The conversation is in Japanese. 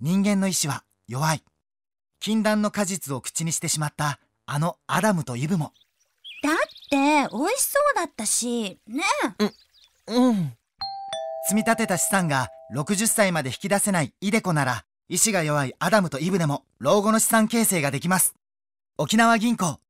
人間の意志は弱い禁断の果実を口にしてしまったあのアダムとイブもだって美味しそうだったしねえうんうん積み立てた資産が60歳まで引き出せないイデコなら意志が弱いアダムとイブでも老後の資産形成ができます沖縄銀行